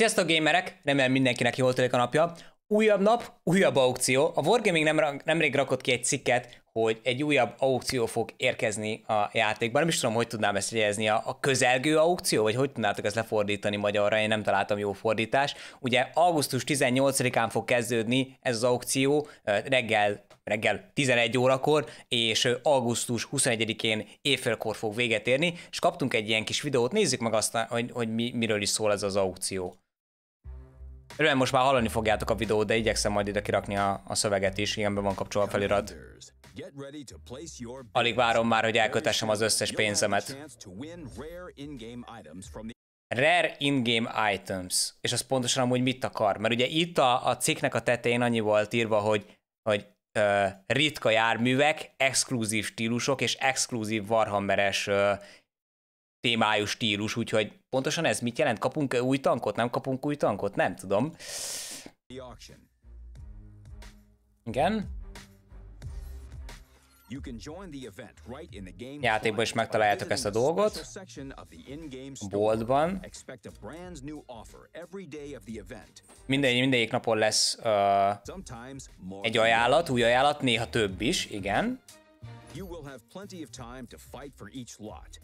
Sziasztok gamerek! Remélem mindenkinek jól tölik a napja. Újabb nap, újabb aukció. A Wargaming nem, nemrég rakott ki egy cikket, hogy egy újabb aukció fog érkezni a játékban. Nem is tudom, hogy tudnám ezt jegyezni, a, a közelgő aukció, vagy hogy tudnátok ezt lefordítani magyarra, én nem találtam jó fordítást. Ugye augusztus 18-án fog kezdődni ez az aukció, reggel reggel 11 órakor, és augusztus 21-én éjfélkor fog véget érni, és kaptunk egy ilyen kis videót, nézzük meg azt, hogy, hogy mi, miről is szól ez az aukció. Örülön most már hallani fogjátok a videót, de igyekszem majd ide kirakni a, a szöveget is, igen, be van kapcsolva a felirat. Alig várom már, hogy elkötessem az összes pénzemet. Rare in-game items. És az pontosan amúgy mit akar? Mert ugye itt a, a cikknek a tetején annyi volt írva, hogy, hogy uh, ritka járművek, exkluzív stílusok és exkluzív varhammeres témájú stílus, úgyhogy pontosan ez mit jelent? Kapunk új tankot? Nem kapunk új tankot? Nem tudom. Igen. Játékban is megtaláljátok ezt a dolgot. A boltban. Minden, mindegyik napon lesz uh, egy ajánlat, új ajánlat, néha több is, igen.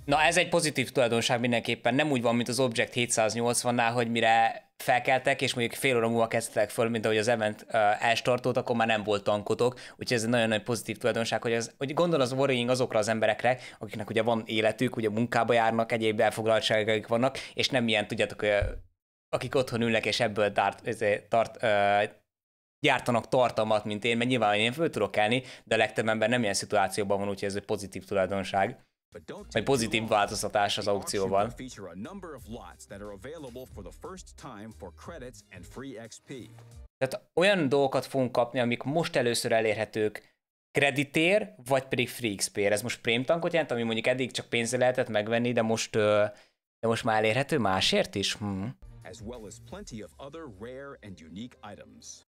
Na ez egy pozitív tulajdonság mindenképpen, nem úgy van, mint az Object 780-nál, hogy mire felkeltek, és mondjuk fél óra múlva kezdtek föl, mint ahogy az event uh, elstartolt, akkor már nem volt tankotok, úgyhogy ez egy nagyon nagy pozitív tulajdonság, hogy, az, hogy gondol az worrying azokra az emberekre, akiknek ugye van életük, ugye munkába járnak, egyéb elfoglaltságaik vannak, és nem ilyen, tudjátok, akik otthon ülnek, és ebből tart, tart, uh, gyártanak tartalmat, mint én, mert nyilván én föl tudok elni, de a legtöbb ember nem ilyen szituációban van, úgyhogy ez egy pozitív tulajdonság. Egy pozitív változtatás az aukcióval. Tehát olyan dolgokat fogunk kapni, amik most először elérhetők kreditér, vagy pedig free xp Ez most prém tankot jelent, ami mondjuk eddig csak pénzzel lehetett megvenni, de most, de most már elérhető másért is? Hmm. As well as plenty of other rare and unique items.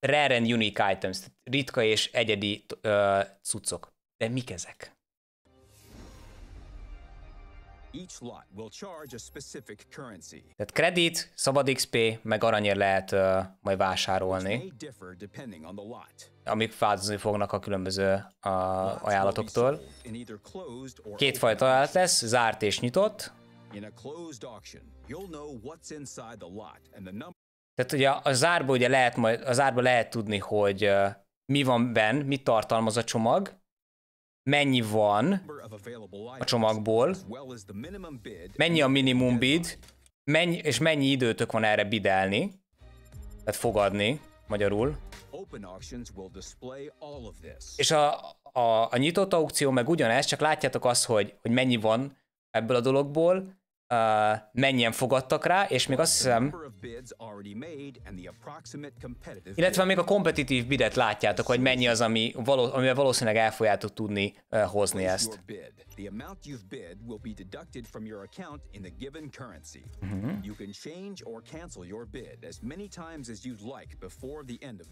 Rare and unique items, ritka és egyedi uh, cuccok. De mik ezek? Each lot will charge a specific currency. Tehát kredit, szabad XP, meg aranyért lehet uh, majd vásárolni, amik változni fognak a különböző a uh, ajánlatoktól. Kétfajta ajánlat lesz, zárt és nyitott. In a closed auction, you'll know what's inside the the lot and number tehát ugye a zárba ugye lehet majd, a zárba lehet tudni, hogy mi van benne, mit tartalmaz a csomag, mennyi van a csomagból, mennyi a minimum bid, mennyi, és mennyi időtök van erre bidelni, tehát fogadni magyarul. És a, a, a nyitott aukció meg ugyanez, csak látjátok azt, hogy, hogy mennyi van ebből a dologból, uh, mennyien fogadtak rá, és még azt hiszem, illetve még a kompetitív bidet látjátok, hogy mennyi az, ami való, amivel valószínűleg el fogjátok tudni uh, hozni ezt. The the amount you've bid bid will be deducted from your your account in given currency. Mm -hmm. You can change or cancel as as many times you'd like before end of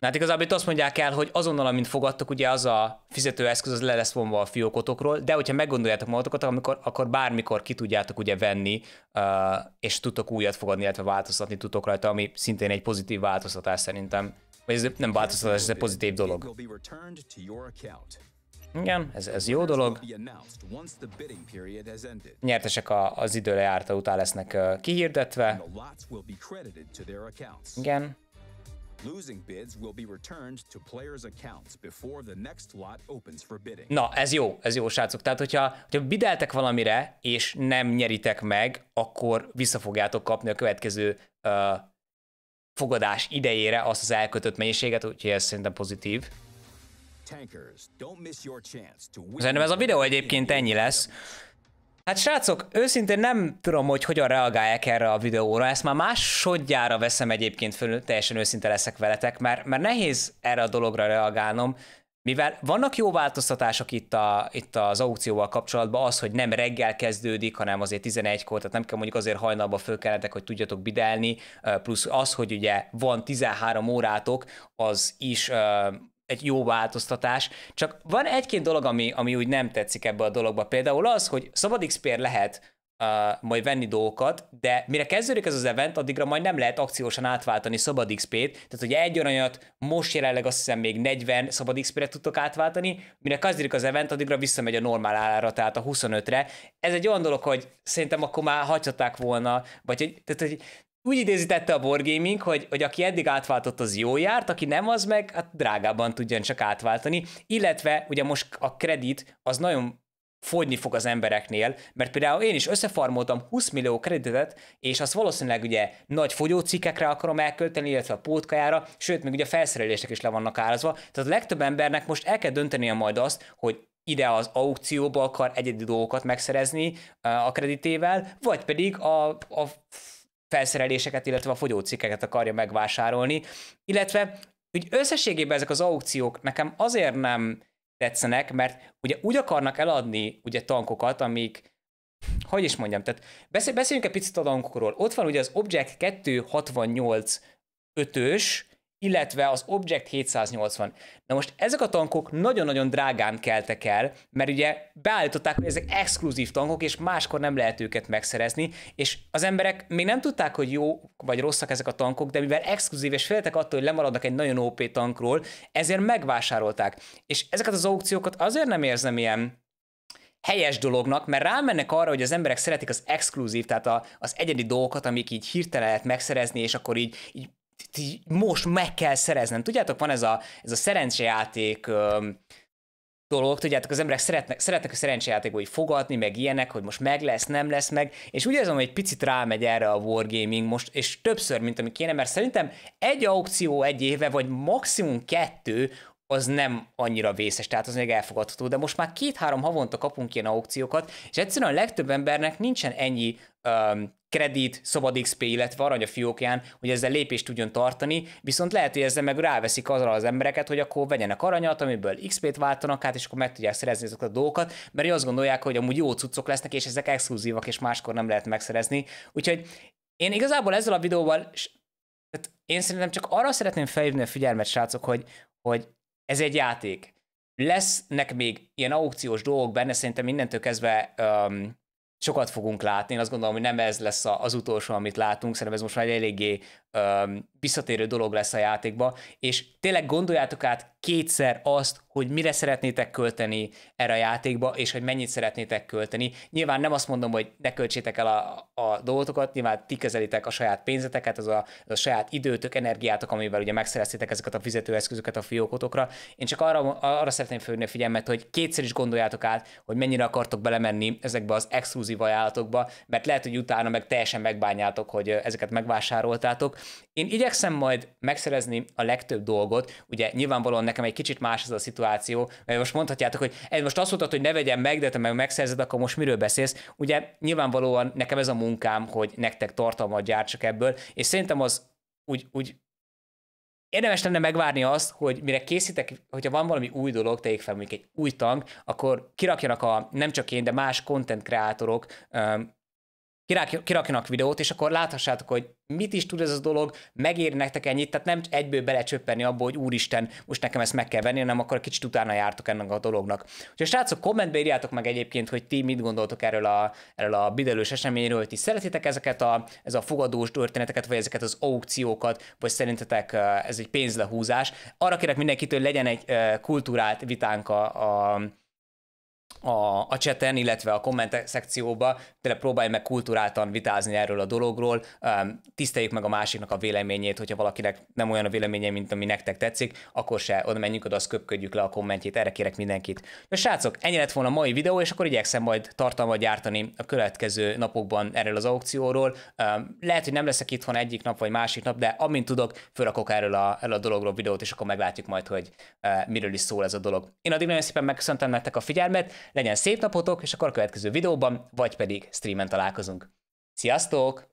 Na hát igazából itt azt mondják el, hogy azonnal, amint fogadtak, ugye az a fizetőeszköz az le lesz vonva a fiókotokról, de hogyha meggondoljátok magatokat, amikor, akkor bármikor ki tudjátok tudjátok ugye venni, és tudtok újat fogadni, illetve változtatni tudtok rajta, ami szintén egy pozitív változtatás szerintem. Vagy ez nem változtatás, ez egy pozitív dolog. Igen, ez, ez jó dolog. Nyertesek a, az idő lejárta után lesznek kihirdetve. Igen, Losing bids will be returned to players' accounts before the next lot opens for bidding. Na, ez jó, ez jó, srácok. Tehát, hogyha, hogyha bideltek valamire, és nem nyeritek meg, akkor vissza fogjátok kapni a következő uh, fogadás idejére azt az elkötött mennyiséget, úgyhogy ez szerintem pozitív. Tankers, don't miss your chance to Szerintem ez a videó egyébként ennyi lesz. Hát srácok, őszintén nem tudom, hogy hogyan reagálják erre a videóra, ezt már másodjára veszem egyébként föl, teljesen őszinte leszek veletek, mert, mert nehéz erre a dologra reagálnom, mivel vannak jó változtatások itt, a, itt az aukcióval kapcsolatban, az, hogy nem reggel kezdődik, hanem azért 11-kor, tehát nem kell mondjuk azért hajnalba fölkelnetek, hogy tudjatok bidelni, plusz az, hogy ugye van 13 órátok, az is egy jó változtatás, csak van egy-két dolog, ami, ami úgy nem tetszik ebbe a dologba. Például az, hogy szabad xp lehet uh, majd venni dolgokat, de mire kezdődik ez az event, addigra majd nem lehet akciósan átváltani szabad XP-t, tehát ugye egy aranyat most jelenleg azt hiszem még 40 szabad XP-re tudtok átváltani, mire kezdődik az event, addigra visszamegy a normál állára, tehát a 25-re. Ez egy olyan dolog, hogy szerintem akkor már hagyhatták volna, vagy hogy, tehát, hogy úgy idézítette a Wargaming, hogy, hogy aki eddig átváltott, az jó járt, aki nem, az meg hát drágában tudjon csak átváltani, illetve ugye most a kredit az nagyon fogyni fog az embereknél, mert például én is összefarmoltam 20 millió kreditet, és azt valószínűleg ugye nagy fogyócikkekre akarom elkölteni, illetve a pótkajára, sőt, még ugye a felszerelések is le vannak árazva, tehát a legtöbb embernek most el kell döntenie majd azt, hogy ide az aukcióba akar egyedi dolgokat megszerezni a kreditével, vagy pedig a, a felszereléseket, illetve a fogyócikkeket akarja megvásárolni, illetve úgy összességében ezek az aukciók nekem azért nem tetszenek, mert ugye úgy akarnak eladni ugye tankokat, amik hogy is mondjam, tehát beszéljünk egy picit a tankokról. Ott van ugye az Object 268 5-ös, illetve az Object 780. Na most ezek a tankok nagyon-nagyon drágán keltek el, mert ugye beállították, hogy ezek exkluzív tankok, és máskor nem lehet őket megszerezni, és az emberek még nem tudták, hogy jó vagy rosszak ezek a tankok, de mivel exkluzív, és féltek attól, hogy lemaradnak egy nagyon OP tankról, ezért megvásárolták. És ezeket az aukciókat azért nem érzem ilyen helyes dolognak, mert rámennek arra, hogy az emberek szeretik az exkluzív, tehát a, az egyedi dolgokat, amik így hirtelen lehet megszerezni, és akkor így, így most meg kell szereznem. Tudjátok, van ez a, ez a szerencsejáték dolog, tudjátok, az emberek szeretnek, szeretnek a szerencsejátékot így fogadni, meg ilyenek, hogy most meg lesz, nem lesz meg, és úgy érzem, hogy egy picit rámegy erre a wargaming most, és többször, mint ami kéne, mert szerintem egy aukció egy éve, vagy maximum kettő, az nem annyira vészes, tehát az még elfogadható, de most már két-három havonta kapunk ilyen aukciókat, és egyszerűen a legtöbb embernek nincsen ennyi um, kredit, szabad XP, illetve arany a fiókján, hogy ezzel lépést tudjon tartani, viszont lehet, hogy ezzel meg ráveszik azra az embereket, hogy akkor vegyenek aranyat, amiből XP-t váltanak át, és akkor meg tudják szerezni ezeket a dolgokat, mert azt gondolják, hogy amúgy jó cuccok lesznek, és ezek exkluzívak, és máskor nem lehet megszerezni. Úgyhogy én igazából ezzel a videóval, tehát én szerintem csak arra szeretném felhívni a figyelmet, srácok, hogy, hogy ez egy játék. Lesznek még ilyen aukciós dolgok benne, szerintem mindentől kezdve um, sokat fogunk látni. Én azt gondolom, hogy nem ez lesz az utolsó, amit látunk. Szerintem ez most már eléggé visszatérő dolog lesz a játékba, és tényleg gondoljátok át kétszer azt, hogy mire szeretnétek költeni erre a játékba, és hogy mennyit szeretnétek költeni. Nyilván nem azt mondom, hogy ne költsétek el a, a dolgotokat, nyilván ti kezelitek a saját pénzeteket, az a, az a saját időtök, energiátok, amivel ugye megszereztétek ezeket a fizetőeszközöket a fiókotokra. Én csak arra, arra szeretném fölni a figyelmet, hogy kétszer is gondoljátok át, hogy mennyire akartok belemenni ezekbe az exkluzív ajánlatokba, mert lehet, hogy utána meg teljesen megbánjátok, hogy ezeket megvásároltátok. Én így igyekszem majd megszerezni a legtöbb dolgot, ugye nyilvánvalóan nekem egy kicsit más ez a szituáció, mert most mondhatjátok, hogy ez most azt mondtad, hogy ne vegyem meg, de te meg megszerzed, akkor most miről beszélsz? Ugye nyilvánvalóan nekem ez a munkám, hogy nektek tartalmat gyártsak ebből, és szerintem az úgy, úgy érdemes lenne megvárni azt, hogy mire készítek, hogyha van valami új dolog, tegyék fel mondjuk egy új tank, akkor kirakjanak a nem csak én, de más content kreátorok kirakjanak videót, és akkor láthassátok, hogy mit is tud ez a dolog, megéri nektek ennyit, tehát nem egyből belecsöppenni abba, hogy úristen, most nekem ezt meg kell venni, hanem akkor kicsit utána jártok ennek a dolognak. Úgyhogy srácok, kommentbe írjátok meg egyébként, hogy ti mit gondoltok erről a, erről a bidelős eseményről, hogy ti szeretitek ezeket a, ez a fogadós történeteket, vagy ezeket az aukciókat, vagy szerintetek ez egy pénzlehúzás. Arra kérek mindenkitől, hogy legyen egy kultúrált vitánk a, a a, a cseten, illetve a komment szekcióba, tényleg próbálj meg kulturáltan vitázni erről a dologról, tiszteljük meg a másiknak a véleményét, hogyha valakinek nem olyan a véleménye, mint ami nektek tetszik, akkor se oda menjünk oda, azt köpködjük le a kommentjét, erre kérek mindenkit. De srácok, ennyi lett volna a mai videó, és akkor igyekszem majd tartalmat gyártani a következő napokban erről az aukcióról. Lehet, hogy nem leszek itthon egyik nap vagy másik nap, de amint tudok, fölrakok erről a, erről a dologról videót, és akkor meglátjuk majd, hogy miről is szól ez a dolog. Én addig nagyon szépen megköszöntem nektek a figyelmet, legyen szép napotok, és akkor a következő videóban, vagy pedig streamen találkozunk. Sziasztok!